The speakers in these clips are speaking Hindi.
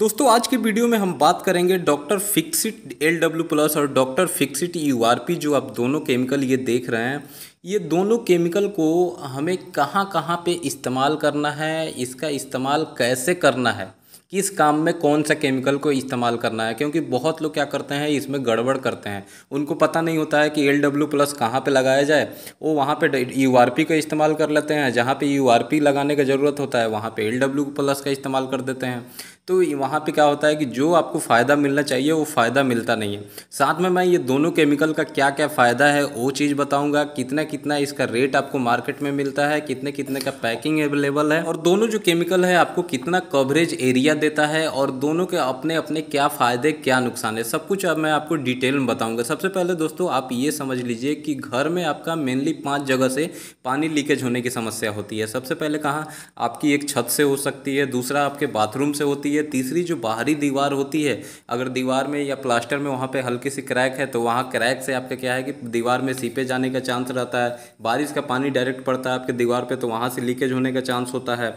दोस्तों आज के वीडियो में हम बात करेंगे doctor Fixit L W plus और doctor Fixit U R P जो आप दोनों केमिकल ये देख रहे हैं ये दोनों केमिकल को हमें कहाँ कहाँ पे इस्तेमाल करना है इसका इस्तेमाल कैसे करना है किस काम में कौन सा केमिकल को इस्तेमाल करना है क्योंकि बहुत लोग क्या करते हैं इसमें गड़बड़ करते हैं उनको पता नहीं होता है कि एल डब्ल्यू प्लस कहाँ पर लगाया जाए वो वहाँ पर यू आर पी का इस्तेमाल कर लेते हैं जहाँ पर यू आर पी लगाने का ज़रूरत होता है वहाँ पर एल डब्ल्यू प्लस का इस्तेमाल कर देते हैं तो वहाँ पे क्या होता है कि जो आपको फ़ायदा मिलना चाहिए वो फ़ायदा मिलता नहीं है साथ में मैं ये दोनों केमिकल का क्या क्या फ़ायदा है वो चीज़ बताऊँगा कितना कितना इसका रेट आपको मार्केट में मिलता है कितने कितने का पैकिंग अवेलेबल है और दोनों जो केमिकल है आपको कितना कवरेज एरिया देता है और दोनों के अपने अपने क्या फ़ायदे क्या नुकसान है सब कुछ अब मैं आपको डिटेल में बताऊंगा सबसे पहले दोस्तों आप ये समझ लीजिए कि घर में आपका मेनली पांच जगह से पानी लीकेज होने की समस्या होती है सबसे पहले कहाँ आपकी एक छत से हो सकती है दूसरा आपके बाथरूम से होती है तीसरी जो बाहरी दीवार होती है अगर दीवार में या प्लास्टर में वहाँ पर हल्की सी क्रैक है तो वहाँ क्रैक से आपका क्या है कि दीवार में सीपे जाने का चांस रहता है बारिश का पानी डायरेक्ट पड़ता है आपके दीवार पर तो वहाँ से लीकेज होने का चांस होता है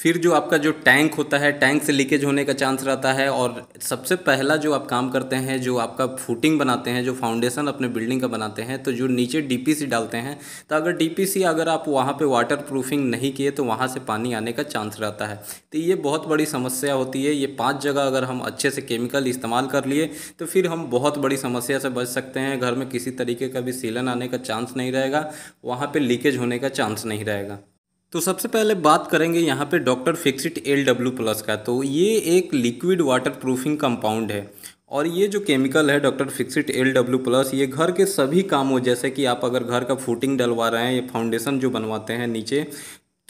फिर जो आपका जो टैंक होता है टैंक से लीकेज होने का चांस रहता है और सबसे पहला जो आप काम करते हैं जो आपका फूटिंग बनाते हैं जो फाउंडेशन अपने बिल्डिंग का बनाते हैं तो जो नीचे डीपीसी डालते हैं तो अगर डीपीसी अगर आप वहाँ पे वाटर प्रूफिंग नहीं किए तो वहाँ से पानी आने का चांस रहता है तो ये बहुत बड़ी समस्या होती है ये पाँच जगह अगर हम अच्छे से केमिकल इस्तेमाल कर लिए तो फिर हम बहुत बड़ी समस्या से बच सकते हैं घर में किसी तरीके का भी सीलन आने का चांस नहीं रहेगा वहाँ पर लीकेज होने का चांस नहीं रहेगा तो सबसे पहले बात करेंगे यहाँ पे doctor Fixit L W plus का तो ये एक लिक्विड वाटर प्रूफिंग कंपाउंड है और ये जो केमिकल है doctor Fixit L W plus ये घर के सभी कामों जैसे कि आप अगर घर का फूटिंग डलवा रहे हैं ये फाउंडेशन जो बनवाते हैं नीचे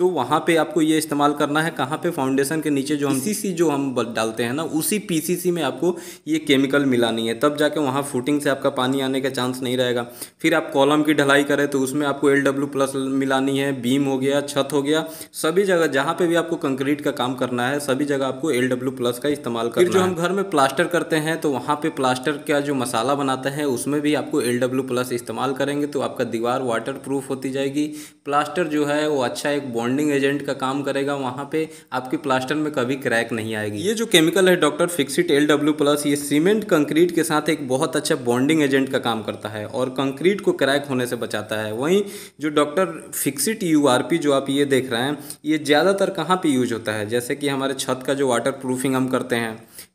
तो वहाँ पे आपको ये इस्तेमाल करना है कहाँ पे फाउंडेशन के नीचे जो हम पीसीसी जो हम डालते हैं ना उसी पीसीसी में आपको ये केमिकल मिलानी है तब जाके वहाँ फुटिंग से आपका पानी आने का चांस नहीं रहेगा फिर आप कॉलम की ढलाई करें तो उसमें आपको एल डब्ल्यू प्लस मिलानी है बीम हो गया छत हो गया सभी जगह जहाँ पर भी आपको कंक्रीट का काम करना है सभी जगह आपको एल डब्ल्यू प्लस का इस्तेमाल करना जो हम घर में प्लास्टर करते हैं तो वहाँ पर प्लास्टर का जो मसाला बनाते हैं उसमें भी आपको एल डब्ल्यू प्लस इस्तेमाल करेंगे तो आपका दीवार वाटर प्रूफ होती जाएगी प्लास्टर जो है वो अच्छा एक बॉन्ड बॉन्डिंग एजेंट का काम करेगा वहाँ पे आपकी प्लास्टर में कभी क्रैक नहीं आएगी ये जो केमिकल है doctor Fixit L W plus ये सीमेंट कंक्रीट के साथ एक बहुत अच्छा बॉन्डिंग एजेंट का काम करता है और कंक्रीट को क्रैक होने से बचाता है वहीं जो डॉक्टर फिक्सिट यू जो आप ये देख रहे हैं ये ज़्यादातर कहाँ पर यूज होता है जैसे कि हमारे छत का जो वाटर प्रूफिंग हम करते हैं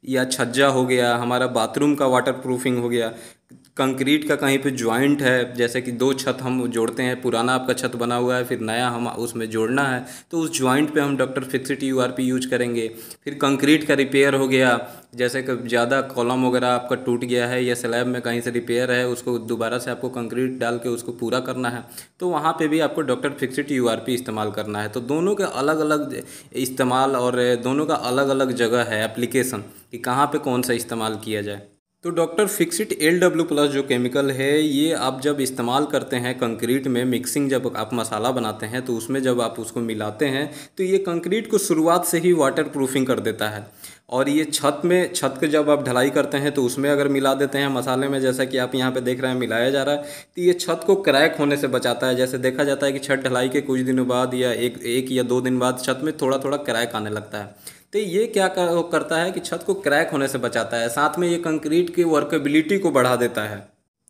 या छज्जा हो गया हमारा बाथरूम का वाटर प्रूफिंग हो गया कंक्रीट का कहीं पे ज्वाइंट है जैसे कि दो छत हम जोड़ते हैं पुराना आपका छत बना हुआ है फिर नया हम उसमें जोड़ना है तो उस ज्वाइंट पे हम doctor Fixit U R P use करेंगे फिर कंक्रीट का रिपेयर हो गया जैसे कि ज़्यादा कॉलम वगैरह आपका टूट गया है या स्लैब में कहीं से रिपेयर है उसको दोबारा से आपको कंक्रीट डाल के उसको पूरा करना है तो वहाँ पे भी आपको doctor Fixit U R P इस्तेमाल करना है तो दोनों के अलग अलग इस्तेमाल और दोनों का अलग अलग जगह है एप्लीकेशन कि कहाँ पे कौन सा इस्तेमाल किया जाए तो doctor Fixit L W plus जो केमिकल है ये आप जब इस्तेमाल करते हैं कंक्रीट में मिक्सिंग जब आप मसाला बनाते हैं तो उसमें जब आप उसको मिलाते हैं तो ये कंक्रीट को शुरुआत से ही वाटर प्रूफिंग कर देता है और ये छत में छत के जब आप ढलाई करते हैं तो उसमें अगर मिला देते हैं मसाले में जैसा कि आप यहाँ पे देख रहे हैं मिलाया जा रहा है तो ये छत को क्रैक होने से बचाता है जैसे देखा जाता है कि छत ढलाई के कुछ दिनों बाद या एक एक या दो दिन बाद छत में थोड़ा थोड़ा क्रैक आने लगता है तो ये क्या करता है कि छत को क्रैक होने से बचाता है साथ में ये कंक्रीट की वर्केबिलिटी को बढ़ा देता है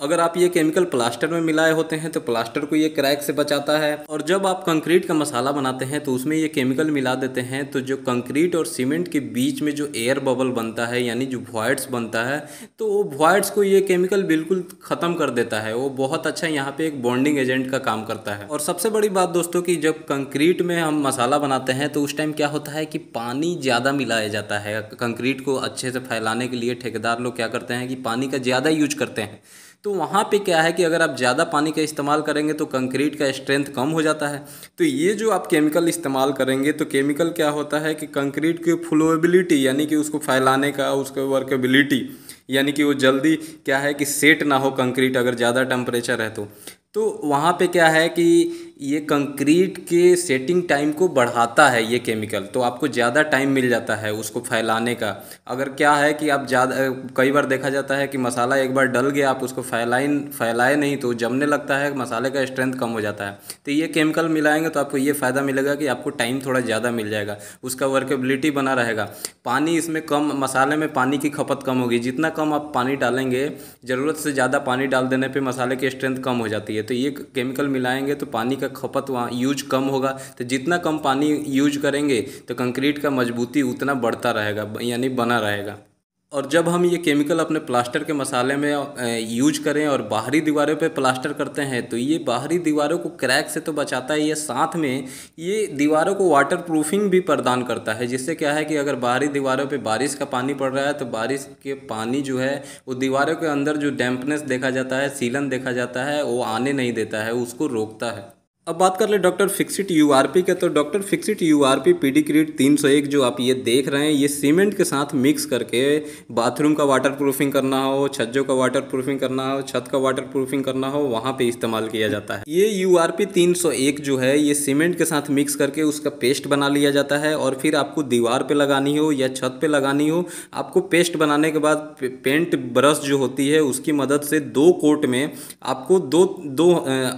अगर आप ये केमिकल प्लास्टर में मिलाए होते हैं तो प्लास्टर को ये क्रैक से बचाता है और जब आप कंक्रीट का मसाला बनाते हैं तो उसमें ये केमिकल मिला देते हैं तो जो कंक्रीट और सीमेंट के बीच में जो एयर बबल बनता है यानी जो वॉइड्स बनता है तो वो वॉइड्स को ये केमिकल बिल्कुल ख़त्म कर देता है वो बहुत अच्छा यहाँ पर एक बॉन्डिंग एजेंट का काम करता है और सबसे बड़ी बात दोस्तों की जब कंक्रीट में हम मसाला बनाते हैं तो उस टाइम क्या होता है कि पानी ज़्यादा मिलाया जाता है कंक्रीट को अच्छे से फैलाने के लिए ठेकेदार लोग क्या करते हैं कि पानी का ज़्यादा यूज करते हैं तो वहाँ पे क्या है कि अगर आप ज़्यादा पानी का इस्तेमाल करेंगे तो कंक्रीट का स्ट्रेंथ कम हो जाता है तो ये जो आप केमिकल इस्तेमाल करेंगे तो केमिकल क्या होता है कि कंक्रीट की फ्लोएबिलिटी यानी कि उसको फैलाने का उसके वर्केबिलिटी यानी कि वो जल्दी क्या है कि सेट ना हो कंक्रीट अगर ज़्यादा टम्परेचर है तो तो वहाँ पे क्या है कि ये कंक्रीट के सेटिंग टाइम को बढ़ाता है ये केमिकल तो आपको ज़्यादा टाइम मिल जाता है उसको फैलाने का अगर क्या है कि आप ज़्यादा कई बार देखा जाता है कि मसाला एक बार डल गया आप उसको फैलाएं फैलाए नहीं तो जमने लगता है मसाले का स्ट्रेंथ कम हो जाता है तो ये केमिकल मिलाएंगे तो आपको ये फ़ायदा मिलेगा कि आपको टाइम थोड़ा ज़्यादा मिल जाएगा उसका वर्केबिलिटी बना रहेगा पानी इसमें कम मसाले में पानी की खपत कम होगी जितना कम आप पानी डालेंगे ज़रूरत से ज़्यादा पानी डाल देने पर मसाले की स्ट्रेंथ कम हो जाती है तो ये केमिकल मिलाएंगे तो पानी का का खपत वहाँ यूज कम होगा तो जितना कम पानी यूज करेंगे तो कंक्रीट का मजबूती उतना बढ़ता रहेगा यानी बना रहेगा और जब हम ये केमिकल अपने प्लास्टर के मसाले में यूज करें और बाहरी दीवारों पे प्लास्टर करते हैं तो ये बाहरी दीवारों को क्रैक से तो बचाता है ये साथ में ये दीवारों को वाटर प्रूफिंग भी प्रदान करता है जिससे क्या है कि अगर बाहरी दीवारों पे बारिश का पानी पड़ रहा है तो बारिश के पानी जो है वो दीवारों के अंदर जो डैम्पनेस देखा जाता है सीलन देखा जाता है वो आने नहीं देता है उसको रोकता है अब बात कर ले डॉक्टर फिक्सिट यूआरपी के तो डॉक्टर फिक्सिट यूआरपी सौ एक जो आप ये देख रहे हैं ये सीमेंट के साथ मिक्स करके बाथरूम का वाटर प्रूफिंग करना हो छज्जों का वाटर प्रूफिंग करना हो छत का वाटर प्रूफिंग करना हो वहाँ पे इस्तेमाल किया जाता है ये यूआरपी एक जो है ये सीमेंट के साथ मिक्स करके उसका पेस्ट बना लिया जाता है और फिर आपको दीवार पर लगानी हो या छत पर लगानी हो आपको पेस्ट बनाने के बाद पेंट ब्रश जो होती है उसकी मदद से दो कोट में आपको दो दो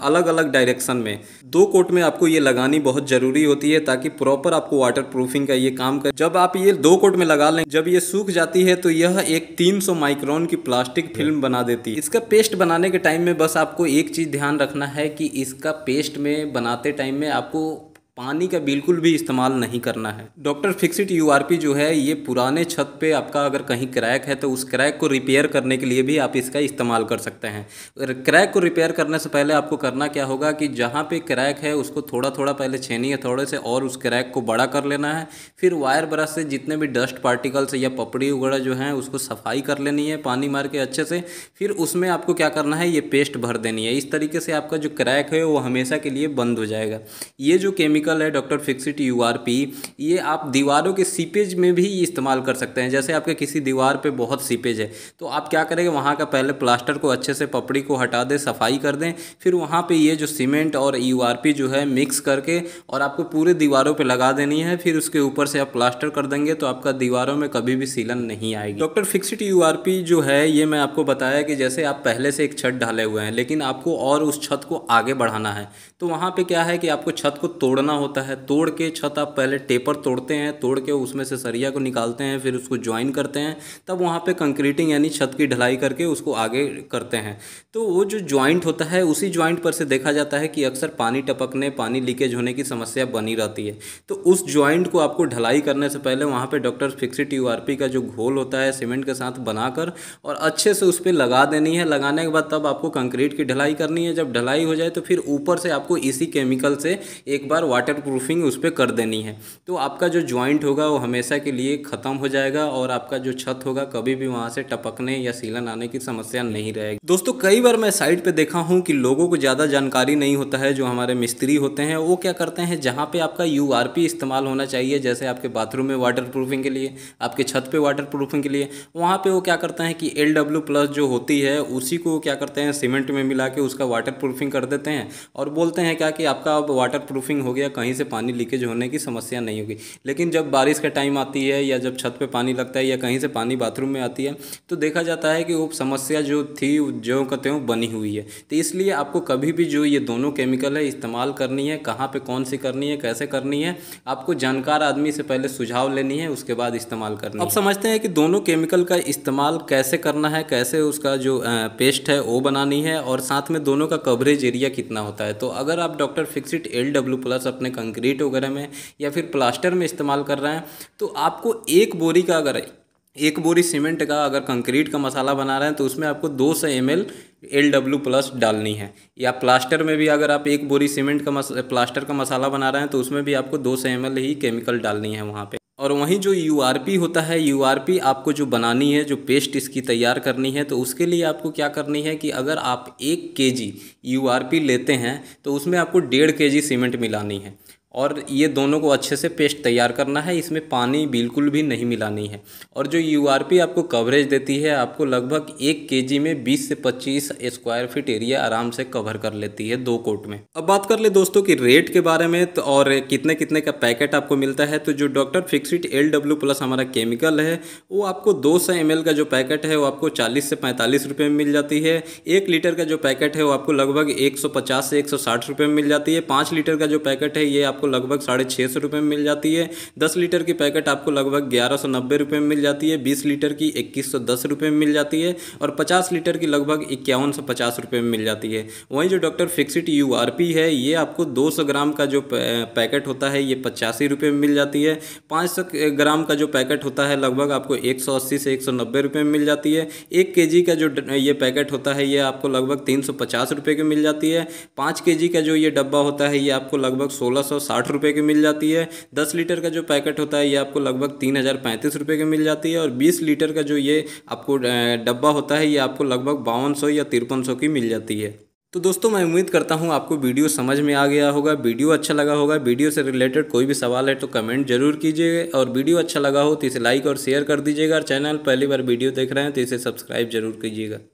अलग अलग डायरेक्शन में दो कोट में आपको ये लगानी बहुत ज़रूरी होती है ताकि प्रॉपर आपको वाटर प्रूफिंग का ये काम करे जब आप ये दो कोट में लगा लें जब ये सूख जाती है तो यह एक 300 माइक्रोन की प्लास्टिक फिल्म बना देती है इसका पेस्ट बनाने के टाइम में बस आपको एक चीज़ ध्यान रखना है कि इसका पेस्ट में बनाते टाइम में आपको पानी का बिल्कुल भी इस्तेमाल नहीं करना है डॉक्टर फिक्सिट पी जो है ये पुराने छत पे आपका अगर कहीं क्रैक है तो उस क्रैक को रिपेयर करने के लिए भी आप इसका इस्तेमाल कर सकते हैं क्रैक को रिपेयर करने से पहले आपको करना क्या होगा कि जहाँ पे क्रैक है उसको थोड़ा थोड़ा पहले छेनी है थोड़े से और उस क्रैक को बड़ा कर लेना है फिर वायर ब्रश से जितने भी डस्ट पार्टिकल्स या पपड़ी वगैरह जो हैं उसको सफाई कर लेनी है पानी मार के अच्छे से फिर उसमें आपको क्या करना है ये पेस्ट भर देनी है इस तरीके से आपका जो क्रैक है वो हमेशा के लिए बंद हो जाएगा ये जो केमिकल केमिकल है डॉक्टर फिक्सिट यू ये आप दीवारों के सीपेज में भी इस्तेमाल कर सकते हैं जैसे आपके किसी दीवार पर बहुत सीपेज है तो आप क्या करेंगे वहाँ का पहले प्लास्टर को अच्छे से पपड़ी को हटा दें सफाई कर दें फिर वहाँ पर ये जो सीमेंट और यू जो है मिक्स करके और आपको पूरे दीवारों पर लगा देनी है फिर उसके ऊपर से आप प्लास्टर कर देंगे तो आपका दीवारों में कभी भी सीलन नहीं आएगी डॉक्टर फिक्सिट यू जो है ये मैं आपको बताया कि जैसे आप पहले से एक छत ढाले हुए हैं लेकिन आपको और उस छत को आगे बढ़ाना है तो वहाँ पे क्या है कि आपको छत को तोड़ना करना होता है तोड़ के छत आप पहले टेपर तोड़ते हैं तोड़ के उसमें से सरिया को निकालते हैं फिर उसको ज्वाइन करते हैं तब वहाँ पे कंक्रीटिंग यानी छत की ढलाई करके उसको आगे करते हैं तो वो जो ज्वाइंट होता है उसी ज्वाइंट पर से देखा जाता है कि अक्सर पानी टपकने पानी लीकेज होने की समस्या बनी रहती है तो उस ज्वाइंट को आपको ढलाई करने से पहले वहाँ पर डॉक्टर फिक्सिट यू का जो घोल होता है सीमेंट के साथ बनाकर और अच्छे से उस पर लगा देनी है लगाने के बाद तब आपको कंक्रीट की ढलाई करनी है जब ढलाई हो जाए तो फिर ऊपर से आपको इसी केमिकल से एक बार वाटर प्रूफिंग उस पर कर देनी है तो आपका जो ज्वाइंट होगा वो हमेशा के लिए ख़त्म हो जाएगा और आपका जो छत होगा कभी भी वहाँ से टपकने या सीलन आने की समस्या नहीं रहेगी दोस्तों कई बार मैं साइट पर देखा हूँ कि लोगों को ज़्यादा जानकारी नहीं होता है जो हमारे मिस्त्री होते हैं वो क्या करते हैं जहाँ पर आपका यू इस्तेमाल होना चाहिए जैसे आपके बाथरूम में वाटर प्रूफिंग के लिए आपके छत पर वाटर प्रूफिंग के लिए वहाँ पर वो क्या करते हैं कि एल प्लस जो होती है उसी को क्या करते हैं सीमेंट में मिला के उसका वाटर प्रूफिंग कर देते हैं और बोलते हैं क्या कि आपका अब वाटर प्रूफिंग हो गया या कहीं से पानी लीकेज होने की समस्या नहीं होगी लेकिन जब बारिश का टाइम आती है या जब छत पर पानी लगता है या कहीं से पानी बाथरूम में आती है तो देखा जाता है कि वो समस्या जो थी जो कहते त्यों बनी हुई है तो इसलिए आपको कभी भी जो ये दोनों केमिकल है इस्तेमाल करनी है कहाँ पर कौन सी करनी है कैसे करनी है आपको जानकार आदमी से पहले सुझाव लेनी है उसके बाद इस्तेमाल करना अब समझते हैं कि दोनों केमिकल का इस्तेमाल कैसे करना है कैसे उसका जो पेस्ट है वो बनानी है और साथ में दोनों का कवरेज एरिया कितना होता है तो अगर आप doctor Fixit L W plus अपने कंक्रीट वगैरह में या फिर प्लास्टर में इस्तेमाल कर रहे हैं तो आपको एक बोरी का अगर एक बोरी सीमेंट का अगर कंक्रीट का मसाला बना रहे हैं तो उसमें आपको दो सौ M L L W plus डालनी है या प्लास्टर में भी अगर आप एक बोरी सीमेंट का मस प्लास्टर का मसाला बना रहे हैं तो उसमें भी आपको दो सौ एम एल ही केमिकल डालनी है वहाँ पे और वहीं जो यू होता है यू आपको जो बनानी है जो पेस्ट इसकी तैयार करनी है तो उसके लिए आपको क्या करनी है कि अगर आप एक के जी लेते हैं तो उसमें आपको डेढ़ के जी सीमेंट मिलानी है और ये दोनों को अच्छे से पेस्ट तैयार करना है इसमें पानी बिल्कुल भी नहीं मिलानी है और जो यू आपको कवरेज देती है आपको लगभग एक के में 20 से 25 स्क्वायर फीट एरिया आराम से कवर कर लेती है दो कोट में अब बात कर ले दोस्तों कि रेट के बारे में तो और कितने कितने का पैकेट आपको मिलता है तो जो doctor Fixit L W plus हमारा केमिकल है वो आपको दो सौ का जो पैकेट है वो आपको चालीस से पैंतालीस रुपये में मिल जाती है एक लीटर का जो पैकेट है वो आपको लगभग एक से एक सौ में मिल जाती है पाँच लीटर का जो पैकेट है ये आप आपको लगभग साढ़े छः सौ रुपये में मिल जाती है दस लीटर की पैकेट आपको लगभग ग्यारह सौ नब्बे रुपये में मिल जाती है बीस लीटर की इक्कीस सौ दस रुपये में मिल जाती है और पचास लीटर की लगभग इक्यावन सौ पचास रुपये में मिल जाती है वहीं जो doctor Fixit U R P है ये आपको दो सौ ग्राम का जो पैकेट होता है ये पचासी रुपये में मिल जाती है पाँच सौ ग्राम का जो पैकेट होता है लगभग आपको एक सौ अस्सी से एक सौ नब्बे रुपये में मिल जाती है एक के जी का जो ये पैकेट होता है ये आपको लगभग तीन सौ पचास रुपये की मिल जाती है पाँच के जी का जो ये डब्बा होता है ये आपको लगभग सोलह सौ साठ रुपये की मिल जाती है दस लीटर का जो पैकेट होता है ये आपको लगभग तीन हज़ार पैंतीस रुपये की मिल जाती है और बीस लीटर का जो ये आपको डब्बा होता है ये आपको लगभग बावन सौ या तिरपन सौ की मिल जाती है तो दोस्तों मैं उम्मीद करता हूँ आपको वीडियो समझ में आ गया होगा वीडियो अच्छा लगा होगा वीडियो से रिलेटेड कोई भी सवाल है तो कमेंट जरूर कीजिएगा और वीडियो अच्छा लगा हो तो इसे लाइक और शेयर कर दीजिएगा और चैनल पहली बार वीडियो देख रहे हैं तो इसे सब्सक्राइब जरूर कीजिएगा